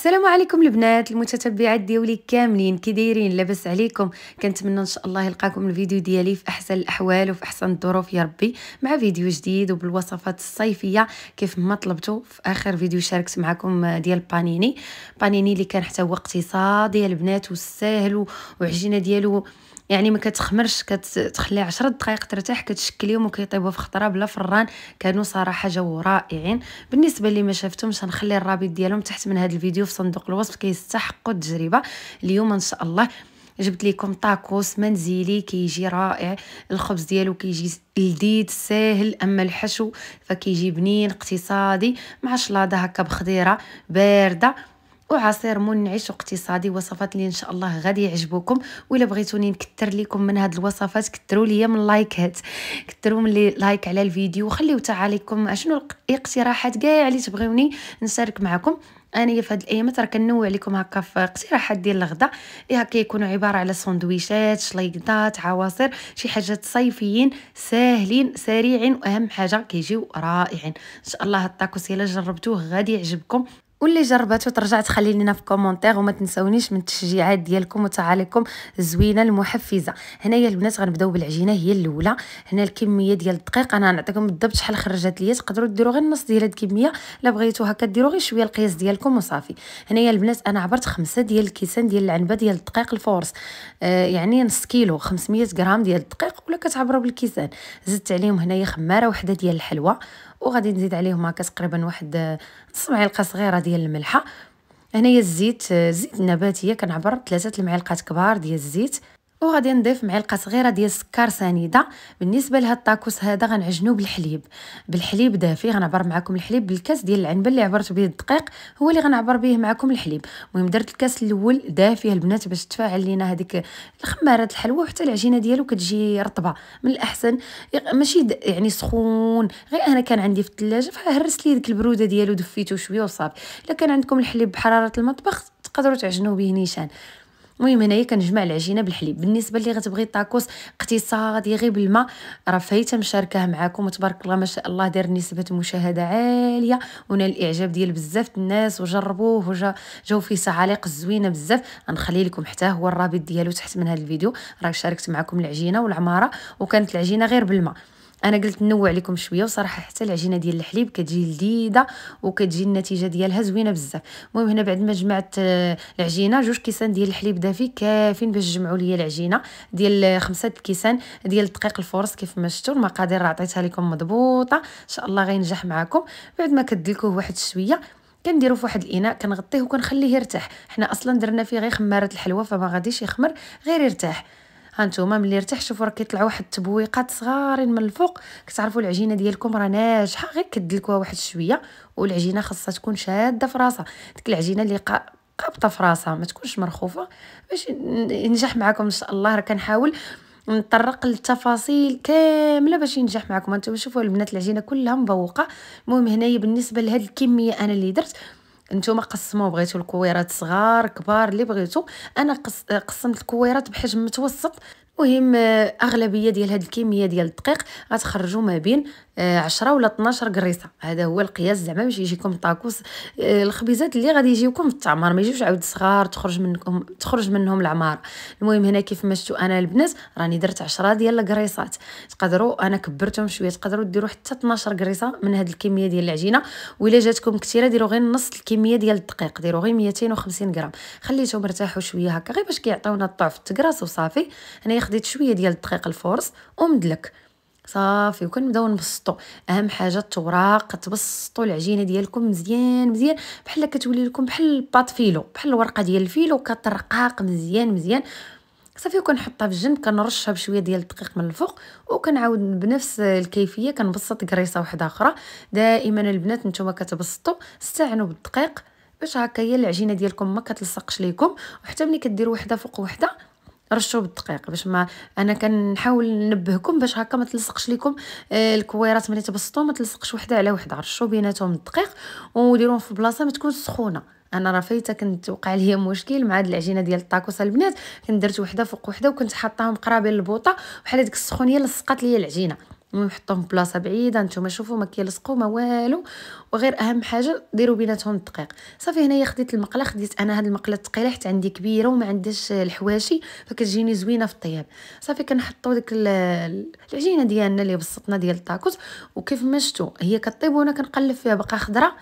السلام عليكم البنات المتتبعات ديولي كاملين كي دايرين لاباس عليكم كنتمنى ان شاء الله يلقاكم الفيديو ديالي في احسن الاحوال وفي احسن الظروف يا ربي مع فيديو جديد وبالوصفات الصيفيه كيف ما طلبتوا في اخر فيديو شاركت معكم ديال بانيني بانيني اللي كان حتى هو اقتصادي البنات وساهل وعجينه ديالو يعني ما كتخمرش كتخلي عشرة دقائق ترتاح كتشكل يوم وكيطيبوا في خطره بلا فران كانوا صراحه جو رائعين بالنسبه اللي ما شفتهمش غنخلي الرابط ديالهم تحت من هذا الفيديو في صندوق الوصف كيستحقوا التجربه اليوم ان شاء الله جبت لكم طاكوس منزلي كيجي رائع الخبز ديالو كيجي لذيذ ساهل اما الحشو فكيجي بنين اقتصادي مع شلاضه هكا بخضيره بارده وعصير منعش اقتصادي وصفات اللي ان شاء الله غادي يعجبوكم ولا بغيتوني نكثر لكم من هاد الوصفات كثروا ليا من لايكات كثروا من لي لايك على الفيديو وخليو تعاليكم شنو الاقتراحات كاع اللي تبغيوني نشارك معكم انا في هاد الايامات راه كنوع لكم هكا في اقتراحات ديال الغداء اللي هكا يكونوا عباره على سندويشات شليقطات عواصر شي حاجات صيفيين ساهلين سريعين واهم حاجه كيجيو رائعين ان شاء الله الطاكوس الا جربتوه غادي يعجبكم واللي جربته ترجع تخلي لنا في كومونتير وما تنسونيش من التشجيعات ديالكم وتعاليكم الزوينه المحفزه هنايا البنات غنبداو بالعجينه هي الاولى هنا الكميه ديال الدقيق انا غنعطيكم بالضبط شحال خرجت ليا تقدروا ديروا غير النص ديال هاد الكميه الا بغيتوا هكا ديروا غير شويه القياس ديالكم وصافي هنايا البنات انا عبرت خمسة ديال الكيسان ديال العنبه ديال الدقيق الفورس آه يعني نص كيلو 500 غرام ديال الدقيق ولا كتعبروا بالكيسان زدت عليهم هنايا خماره وحده ديال الحلوى وغادي نزيد عليهم هكا تقريبا واحد نص معلقه صغيره ديال الملحه هنايا الزيت آه، زيت النباتيه كنعبر ثلاثه المعالق كبار ديال الزيت وغادي نضيف معلقه صغيره ديال السكر سنيده بالنسبه لهاد الطاكوس هذا غنعجنو بالحليب بالحليب دافي غنعبر معكم الحليب بالكاس ديال العنبه اللي عبرت به الدقيق هو اللي غنعبر به معكم الحليب المهم درت الكاس الاول دافي البنات باش تفاعل لينا هذيك الخماره الحلوه وحتى العجينه ديالو كتجي رطبه من الاحسن ماشي يعني سخون غير انا كان عندي في الثلاجه فهرست لي ديك البروده ديالو دفيتو شويه وصافي الا كان عندكم الحليب بحراره المطبخ تقدروا تعجنوه به نيشان المهم هنايا كنجمع العجينه بالحليب بالنسبه اللي غتبغي الطاكوس اقتصادي غير بالماء راه فايته مشاركه معكم وتبارك الله ما شاء الله دار نسبه مشاهده عاليه ونال الاعجاب ديال بزاف الناس وجربوه وجا جاو فيه تعاليق زوينه بزاف غنخلي لكم حتى هو الرابط ديالو تحت من هذا الفيديو راه شاركت معكم العجينه والعماره وكانت العجينه غير بالماء انا قلت نوع لكم شويه وصراحه حتى العجينه ديال الحليب كتجي لذيذه وكتجي النتيجه ديالها زوينه بزاف المهم هنا بعد ما جمعت آه، العجينه جوج كيسان ديال الحليب دافي كافين باش جمعوا ليا العجينه ديال آه، خمسة كيسان ديال الدقيق الفورس كيف ما شفتوا المقادير راه عطيتها لكم مضبوطه ان شاء الله غينجح معكم بعد ما كدلكوه واحد شويه كنديرو في واحد الاناء كنغطيه وكنخليه يرتاح حنا اصلا درنا فيه غير خماره الحلوى فما غاديش يخمر غير يرتاح هانتوما ملي شوفوا راه كيطلع واحد التبويقات صغارين من الفوق كتعرفوا العجينه ديالكم راه ناجحه غير كدلكوها واحد شويه والعجينه خاصها تكون شاده في راسها ديك العجينه اللي قابطه في راسها ما تكونش مرخوفه باش ينجح معكم ان شاء الله راه كنحاول نطرق للتفاصيل كامله باش ينجح معكم انتم شوفوا البنات العجينه كلها مبوقه المهم هنايا بالنسبه لهاد الكميه انا اللي درت نتوما قسموا بغيتو الكويرات صغار كبار اللي بغيتو انا قسمت الكويرات بحجم متوسط المهم آه، اغلبيه ديال هاد الكميه ديال الدقيق غتخرجوا ما بين 10 آه، ولا 12 قريصه هذا هو القياس زعما باش يجيكم طاكوس آه، الخبيزات اللي غادي يجيوكم في ما يجيوش عاود صغار تخرج منكم تخرج منهم العمار المهم هنا كيف ما انا البنات راني درت 10 ديال القريصات تقدروا انا كبرتهم شويه تقدروا ديروا حتى 12 قريصه من هاد الكميه ديال العجينه ولا جاتكم كثيره ديروا غير نص الكميه ديال الدقيق ديروا غير 250 غرام خليتهم ارتاحوا شويه هكا غير باش كيعطيونا الطعم في التكراس وصافي انا خديت شويه ديال الدقيق الفورس ومدلك صافي وكنبداو نبسطو اهم حاجه التوراق تبسطوا العجينه ديالكم مزيان مزيان بحال كتولي لكم بحال باط فيلو بحال الورقه ديال الفيلو كترقاق مزيان مزيان صافي وكنحطها في الجنب كنرشها بشويه ديال الدقيق من الفوق وكنعاود بنفس الكيفيه كنبسط كريصه واحده اخرى دائما البنات نتوما كتبسطوا استعنوا بالدقيق باش هكا هي العجينه ديالكم ما كتلصقش ليكم وحتى ملي كديروا وحده فوق وحده رشوا بالدقيق باش ما انا كنحاول ننبهكم باش هكا ما تلصقش لكم آه، الكويرات ملي تبسطوا ما تلصقش وحده على وحده رشوا بيناتهم الدقيق وديروهم في بلاصه ما تكون سخونه انا راه فايته كنت وقع ليا مشكل مع هاد العجينه ديال الطاكوس البنات كنت درت وحده فوق وحده وكنت حاطاهم قرابين البوطه وحال ديك السخونيه لصقات ليا العجينه المهم حطوهم بلاصه بعيده نتوما شوفوا ما كيلصقوا ما والو وغير اهم حاجه ديروا بيناتهم الدقيق صافي هنايا خديت المقله خديت انا هاد المقله الثقيله حيت عندي كبيره وما عنديش الحواشي فكتجيني زوينه في الطياب صافي كنحطوا ديك العجينه ديالنا اللي بسطنا ديال الطاكوت وكيف ما شفتوا هي كطيب وانا كنقلب فيها بقى خضره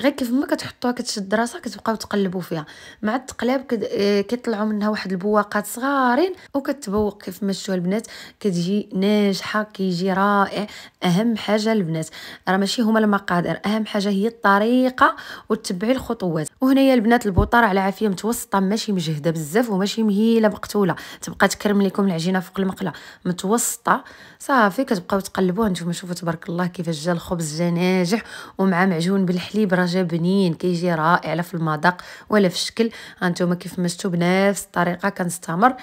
غير كيف ما كتحطوها كتشد راسها كتبقاو تقلبوا فيها مع التقلاب آه، كيطلعوا منها واحد البواقات صغارين وكتبوق كيف ما شفتوا البنات كتجي ناجحه كيجي رائع اهم حاجه البنات راه ماشي هما المقادير اهم حاجه هي الطريقه وتبعي الخطوات وهنايا البنات البوطار على عافيه متوسطه ماشي مجهده بزاف وماشي مهيله مقتوله تبقى تكرم لكم العجينه فوق المقله متوسطه صافي كتبقاو تقلبوها نتوما شوفوا تبارك الله كيفاش جا الخبز جا ناجح ومع معجون بالحليب راه جا بنين كيجي رائع لا في المذاق ولا في الشكل هانتوما كيف ما شفتوا بنفس الطريقه كنستمر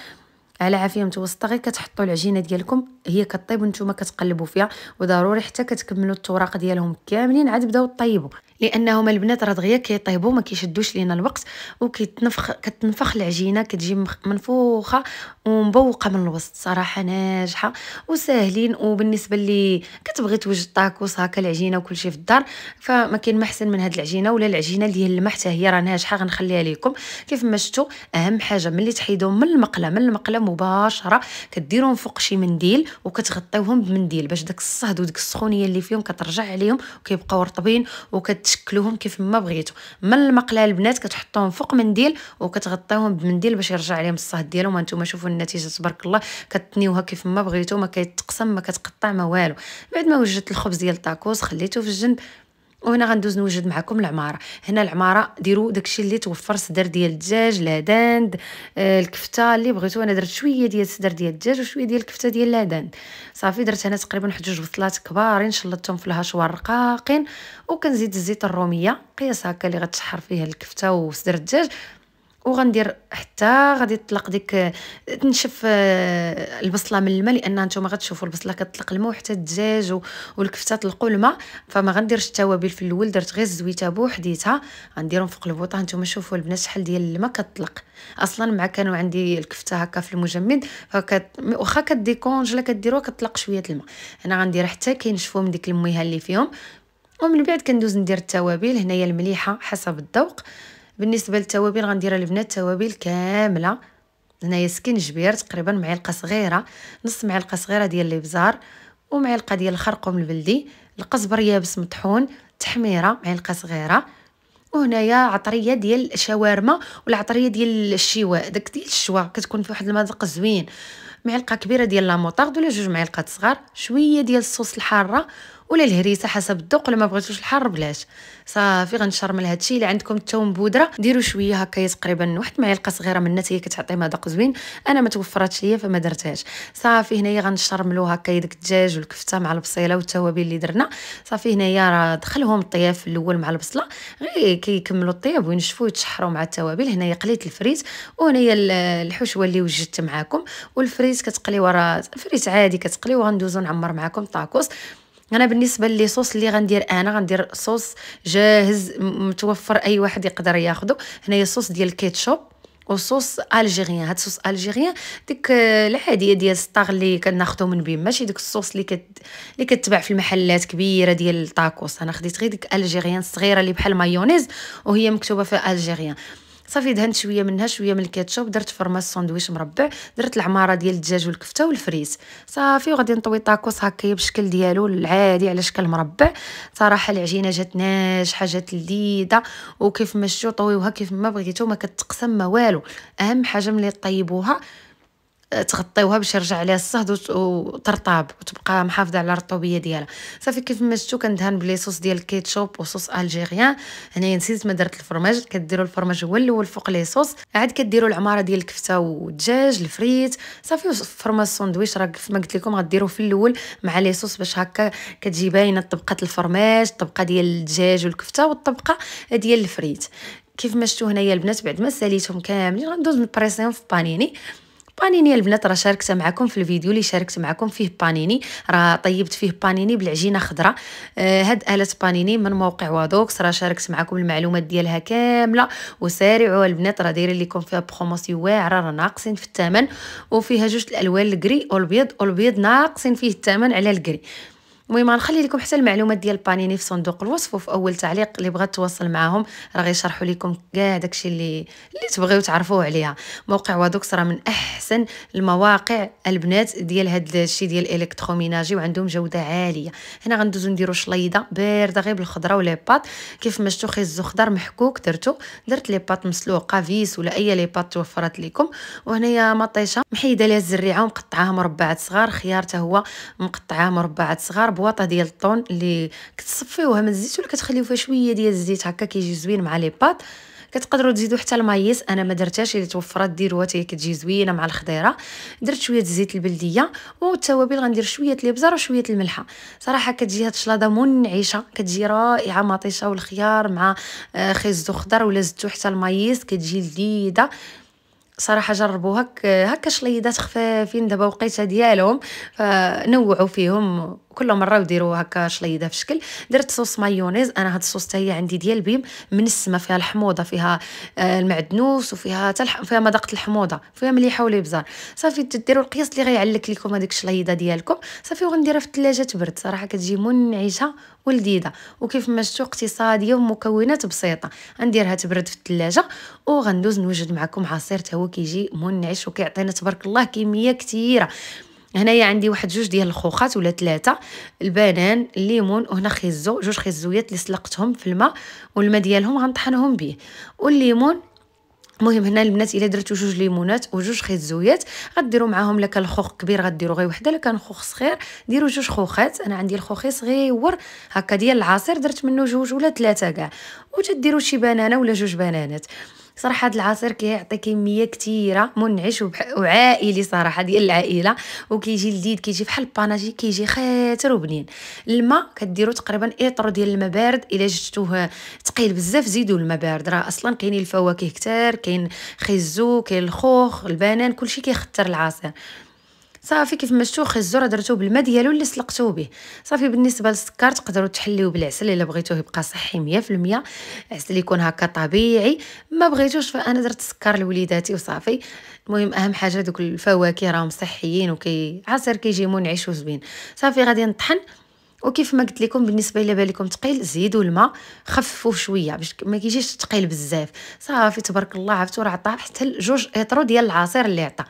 على عافيه متوسطه غير كتحطوا العجينه ديالكم هي كطيب وانتم كتقلبوا فيها وضروري حتى كتكملوا الطراق ديالهم كاملين عاد بداو طيبوا لانهم البنات راه دغيا كيطيبوا ما كيشدوش لينا الوقت وكتنفخ كتنفخ العجينه كتجي منفوخه ومبوقه من الوسط صراحه ناجحه وساهلين وبالنسبه اللي كتبغي توجد طاكوس هكا العجينه وكل شيء في الدار فما كاين ما احسن من هاد العجينه ولا العجينه ديال الماء حتى هي راه ناجحه غنخليها لكم كيف ما شفتوا اهم حاجه ملي تحيدوهم من المقله من المقله مباشره كديرهم فوق شي منديل وكتغطيوهم بمنديل باش داك الصهد وديك السخونيه اللي فيهم كترجع عليهم وكيبقاو رطبين وكت تشكلوهم كيف ما بغيتو من المقله البنات كتحطوهم فوق منديل وكتغطيوهم بمنديل باش يرجع عليهم الصهد ديالهم هانتوما شوفوا النتيجه تبارك الله كتنيوها كيف ما بغيتو ما كيتقسم ما كتقطع ما والو بعد ما وجدت الخبز ديال الطاكوس خليته في الجنب وهنا غندوز نوجد معكم العماره هنا العماره ديروا داكشي اللي توفر صدر ديال الدجاج لاداند آه الكفته اللي بغيتو انا درت شويه ديال صدر ديال الدجاج وشويه ديال الكفته ديال لاداند صافي درت هنا تقريبا واحد جوج بصلات كبارين شلطتهم في الهشوار رقاقين وكنزيد الزيت الروميه قياس هكا اللي غتشحر فيه الكفته وصدر الدجاج وغندير حتى غادي تطلق ديك تنشف آه، البصله من الماء لان نتوما غتشوفوا البصله كتطلق الماء وحتى الدجاج والكفته طلقوا الماء فما غنديرش التوابل في الاول درت غير الزويته بوحديتها غنديرهم فوق البوطه نتوما شوفوا البنات شحال ديال الماء كتطلق اصلا مع كانوا عندي الكفته هكا في المجمد فكت واخا كديكونجلا كديروها كتطلق شويه الماء انا غندير حتى كينشفوا من ديك الميه اللي فيهم ومن بعد كندوز ندير التوابل هنايا المليحه حسب الذوق بالنسبه للتوابل غندير البنات توابل كامله هنايا سكنجبير تقريبا معلقه صغيره نص معلقه صغيره ديال الابزار ومعلقه ديال الخرقوم البلدي القزبر يابس مطحون تحميره معلقه صغيره وهنايا عطريه ديال الشاورما والعطريه ديال الشواء داك ديال الشواء كتكون في واحد المذاق زوين معلقه كبيره ديال لاموطارد ولا جوج معلقات صغار شويه ديال الصوص الحاره ولا الهريسه حسب الذوق ما بغيتوش الحار بلاش صافي غنشرمل هادشي الا عندكم التوم بودره ديروا شويه هكا تقريبا واحد معلقه صغيره من النت هي كتعطي مذاق زوين انا ما توفرتش ليا فما درتهاش صافي هنايا غنشرملو هكا داك الدجاج والكفته مع البصيله والتوابل اللي درنا صافي هنايا راه دخلهم الطياف الاول مع البصله غير كيكملوا الطياب وينشفوا يتشحروا مع التوابل هنايا قليت الفريت وهنايا الحشوه اللي وجدت معاكم والفريت كتقليوه راه فريت عادي كتقليوه غندوزو نعمر معاكم طاكوس انا بالنسبه لي صوص اللي غندير انا غندير صوص جاهز متوفر اي واحد يقدر ياخده هنايا صوص ديال الكيتشوب وصوص الجيريان هاد الصوص الجيريان ديك آه، العاديه ديال السطاغ اللي كناخذو من بيم ماشي ديك الصوص اللي كت... اللي كتباع في المحلات كبيره ديال الطاكوس انا خديت غير ديك الجيريان الصغيره اللي بحال مايونيز وهي مكتوبه في الجيريان صافي دهنت شويه منها شويه من الكاتشوب درت فرما ساندويش مربع درت العماره ديال الدجاج والكفته والفريز صافي وغادي نطوي طاكوس هكايا بالشكل ديالو العادي على شكل مربع صراحه العجينه جات ناجحه جات لذيذه وكيف ما شتو طويوها كيف ما بغيتو ما كتقسم ما والو اهم حاجه ملي طيبوها تغطيوها باش يرجع عليها الصهد وترطاب وتبقى محافظه على الرطوبيه ديالها صافي كيف ما شفتو كندهن بلي صوص ديال الكيتشوب وصوص الجيريان هنايا نسيت ما درت الفرماج كديروا الفرماج هو الاول فوق لي صوص عاد كديروا العماره ديال الكفته والدجاج الفريت صافي فرماج الساندويش راه كيف ما قلت لكم غديروا في الاول مع لي صوص باش هكا كتجي باينه طبقه الفرماج الطبقه ديال الدجاج والكفته والطبقه ديال الفريت كيف ما شفتو هنايا البنات بعد ما ساليتهم كاملين غندوز نبريسيهم في بانيني بانيني البنات راه شاركت معكم في الفيديو اللي شاركت معكم فيه بانيني راه طيبت فيه بانيني بالعجينه خضراء آه هاد اله بانيني من موقع وادوكس راه شاركت معكم المعلومات ديالها كامله وسارعوا البنات راه دايرين لكم فيها بروموسيون واعره راه ناقصين في الثمن وفيها جوج الالوان الكري والبيض والبيض ناقصين فيه الثمن على الكري المهم غنخلي لكم حتى المعلومات ديال البانيني في صندوق الوصف وفي اول تعليق اللي بغات تواصل معاهم راه غيشرحوا لكم كاع داكشي اللي اللي تبغيو تعرفوه عليها موقع وادوكس راه من احسن المواقع البنات ديال هاد الشيء ديال الكتروميناجي وعندهم جوده عاليه هنا غندوزو نديرو شليضه بارده غير بالخضره ولا بات كيف ما شفتو خيز الخضر محكوك درتو درت لي بات مسلوقه فيس ولا اي لي بات توفرت لكم وهنايا مطيشه محيده ليها الزريعه ومقطعاها مربعات صغار خيار هو مقطعاه مربعات صغار بواطه ديال الطون اللي كتصفيوها من الزيت ولا كتخليو فيها شويه ديال الزيت هكا كيجي زوين مع لي بات كتقدروا تزيدوا حتى المايس انا ما درتهاش اللي توفرات ديروها حتى كتجي زوينه مع الخضيره درت شويه الزيت البلديه والتوابل غندير شويه الابزار وشويه الملحه صراحه كتجي هاد الشلاضه منعشه كتجي رائعه مطيشه والخيار مع آه، خيزو خضر ولا زدتو حتى المايس كتجي لذيذه صراحه جربوها هكا شليدات خفافين دابا وقيتها ديالهم فنوعوا فيهم كل مره وديروا هكا شليده في شكل درت صوص مايونيز انا هاد الصوص تاعي عندي ديال بيم منسمه فيها الحموضه فيها آه، المعدنوس وفيها تلح... فيها مذاقه الحموضه فيها مليحه وليبزار صافي ديروا القياس اللي غيعلك لكم هذيك الشليده ديالكم صافي وغنديرها في الثلاجه تبرد صراحه كتجي منعشه ولذيذه وكيف ما شفتوا اقتصاديه ومكونات بسيطه غنديرها تبرد في الثلاجه وغندوز نوجد معكم عصير تا هو كيجي منعش وكيعطينا تبارك الله كميه كثيره هنايا عندي واحد جوج ديال الخوخات ولا ثلاثه البنان الليمون وهنا خيزو جوج خيزويات اللي سلقتهم في الماء والماء ديالهم غنطحنهم به والليمون مهم هنا البنات الا درتو جوج ليمونات وجوج خيزويات غديروا معاهم لك الخوخ كبير غديروا غير وحده لكان كان خوخ صغير ديروا جوج خوخات انا عندي الخوخي صغير هكا ديال العصير درت منه جوج ولا ثلاثه كاع وتديروا شي بنانه ولا جوج بنانات صراحه هذا العصير كيعطي كميه كثيره منعش وعائلي صراحه ديال العائله وكيجي لذيذ كيجي بحال الباناجي كيجي خاتر وبنين الماء كديروا تقريبا اطر ديال الماء بارد الا جبتوه ثقيل بزاف زيدوا الماء بارد راه اصلا كاينين الفواكه كثار كاين خيزو كاين الخوخ البنان كلشي كيختر العصير صافي كيف ما شفتو الخزور درتو بالماء ديالو اللي سلقتو به صافي بالنسبه للسكر تقدروا تحليو بالعسل الا بغيتوه يبقى صحي 100% عسل يكون هكا طبيعي ما بغيتوش فانا درت السكر لوليداتي وصافي المهم اهم حاجه دوك الفواكه راهم صحيين وكي عصير كيجي منعش وزوين صافي غادي نطحن وكيف ما قلت لكم بالنسبه الى بالكم ثقيل زيدوا الماء خففوا شويه باش ما كيجيش ثقيل بزاف صافي تبارك الله عرفتوا راه عطاه حتى جوج اطرو ديال العصير اللي عطى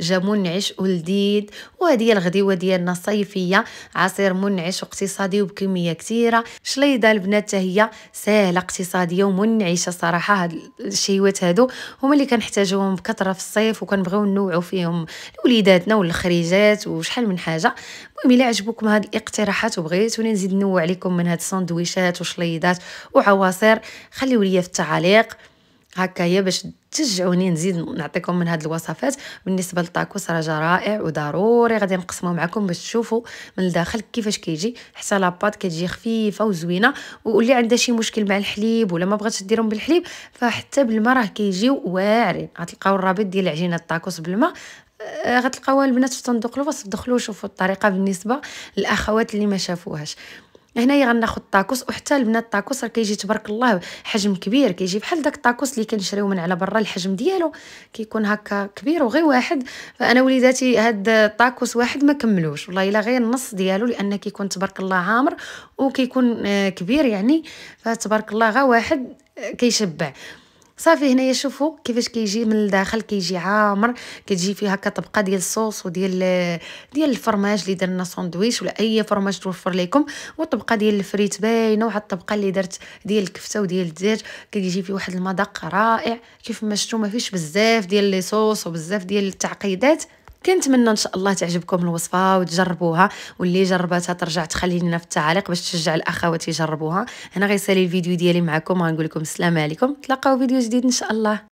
جا منعش ولديد وهذه الغديوه ديالنا الصيفيه عصير منعش اقتصادي وبكميه كثيره شليضه البنات هي سهله اقتصاديه ومنعشه صراحه هاد الشيوات هادو هما اللي كنحتاجوهم بكثره في الصيف وكنبغيو نوعو فيهم لوليداتنا والخريجات وشحال من حاجه المهم الا عجبوكم هاد الاقتراحات وبغيتوني نزيد نوع عليكم من هاد الساندويشات وشليضات وعواصير خليو ليا في التعاليق هكا هي باش تشجعوني نزيد نعطيكم من هاد الوصفات بالنسبه للطاكوس راه رائع وضروري غادي نقسمه معكم باش تشوفوا من الداخل كيفاش كيجي حتى لاباط كتجي خفيفه وزوينه واللي عندها شي مشكل مع الحليب ولا ما بغاتش ديرهم بالحليب فحتى بالماء راه كيجيو واعرين غتلقاو الرابط ديال عجينه الطاكوس بالماء آه، غتلقاوها البنات في صندوق الوصف دخلوا شوفوا الطريقه بالنسبه للاخوات اللي ما شافوهاش هنايا غناخد طاكوس وحتى البنات طاكوس راه كيجي تبارك الله حجم كبير كيجي بحال داك الطاكوس اللي كنشريو من على برا الحجم ديالو كيكون هكا كبير وغير واحد فانا وليداتي هاد الطاكوس واحد ما كملوش والله الا غير النص ديالو لان كيكون تبارك الله عامر وكيكون آه، كبير يعني فتبارك الله غا واحد آه، كيشبع صافي هنايا شوفوا كيفاش كيجي من الداخل كيجي عامر كتجي فيه هكا طبقه ديال الصوص وديال ديال الفرماج اللي درنا ساندويش ولا اي فرماج توفر لكم وطبقه ديال الفريت باينه وحتى الطبقه اللي درت ديال الكفته وديال الدجاج كيجي فيه واحد المذاق رائع كيف ما شفتوا ما فيش بزاف ديال لي صوص وبزاف ديال التعقيدات كنتمنى ان شاء الله تعجبكم الوصفه وتجربوها واللي جربتها ترجع تخلي لنا في التعاليق باش تشجع الاخوات يجربوها انا غيسالي الفيديو ديالي معكم غنقول لكم السلام عليكم تلاقاو فيديو جديد ان شاء الله